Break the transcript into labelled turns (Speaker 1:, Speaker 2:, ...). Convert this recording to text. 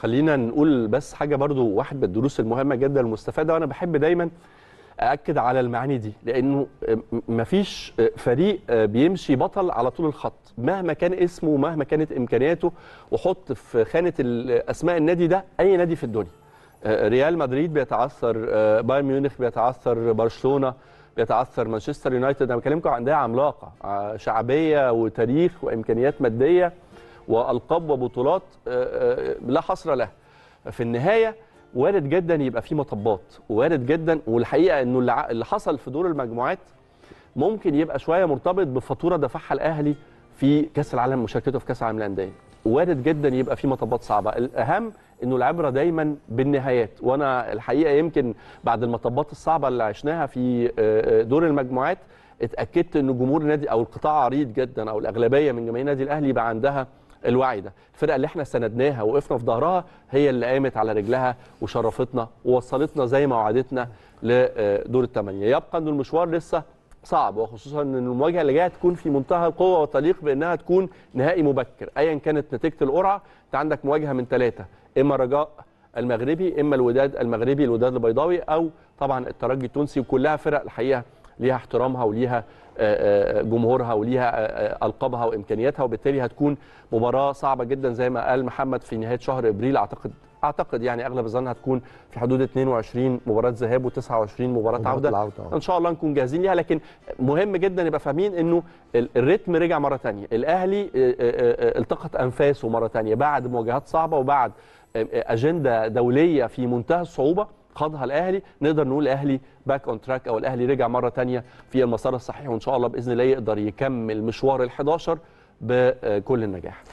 Speaker 1: خلينا نقول بس حاجه برضو واحد من الدروس المهمه جدا المستفاده وانا بحب دايما اكد على المعاني دي لانه مفيش فريق بيمشي بطل على طول الخط مهما كان اسمه ومهما كانت امكانياته وحط في خانه اسماء النادي ده اي نادي في الدنيا ريال مدريد بيتعثر بايرن ميونخ بيتعثر برشلونه بيتعثر مانشستر يونايتد انا بكلمكم عندها عملاقه آه، شعبيه وتاريخ وامكانيات ماديه والقاب وبطولات آه، آه، لا حصر لها في النهايه وارد جدا يبقى في مطبات وارد جدا والحقيقه انه اللي حصل في دور المجموعات ممكن يبقى شويه مرتبط بفاتوره دفعها الاهلي في كاس العالم مشاركته في كاس العالم للانديه وارد جدا يبقى في مطبات صعبه الاهم انه العبره دايما بالنهايات وانا الحقيقه يمكن بعد المطبات الصعبه اللي عشناها في آه، دور المجموعات اتاكدت ان جمهور النادي او القطاع عريض جدا او الاغلبيه من جماهير النادي الاهلي بقى عندها الوعي ده الفرقه اللي احنا سندناها وقفنا في ظهرها هي اللي قامت على رجلها وشرفتنا ووصلتنا زي ما وعدتنا لدور الثمانيه يبقى ان المشوار لسه صعب وخصوصا ان المواجهه اللي جايه تكون في منتهى القوه وتليق بانها تكون نهائي مبكر ايا كانت نتيجه القرعه انت عندك مواجهه من ثلاثه اما رجاء المغربي اما الوداد المغربي الوداد البيضاوي او طبعا الترجي التونسي وكلها فرق الحقيقه ليها احترامها وليها آه، آه، جمهورها وليها آه، القابها وامكانياتها وبالتالي هتكون مباراه صعبه جدا زي ما قال محمد في نهايه شهر ابريل اعتقد اعتقد يعني اغلب الظن هتكون في حدود 22 مباراه ذهاب و29 مباراه عوده ان شاء الله نكون جاهزين ليها لكن مهم جدا نبقى فاهمين انه الريتم رجع مره ثانيه الاهلي التقط انفاسه مره ثانيه بعد مواجهات صعبه وبعد اجنده دوليه في منتهى الصعوبه قادها الاهلي نقدر نقول الاهلي باك اون تراك او الاهلي رجع مره ثانيه في المسار الصحيح وان شاء الله باذن الله يقدر يكمل مشوار ال 11 بكل النجاح